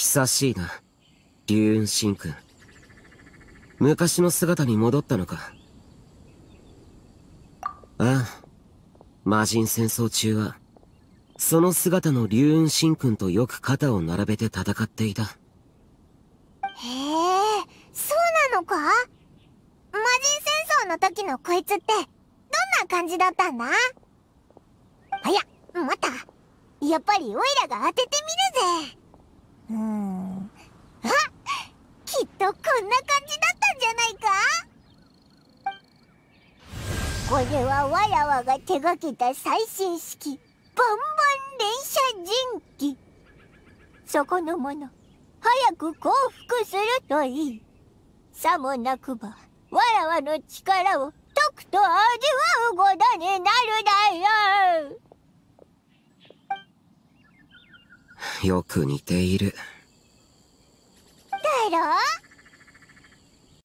久しいな、竜雲神君。昔の姿に戻ったのか。ああ、魔人戦争中は、その姿の竜雲神君とよく肩を並べて戦っていた。へえ、そうなのか魔人戦争の時のこいつって、どんな感じだったんだあや、また。やっぱりオイラが当ててみるぜ。こんな感じだったんじゃないかこれはわらわが手がけた最新式バンバン連射人機そこのもの早く降伏するといいさもなくばわらわの力をとくと味わうことになるだよよく似ているだろ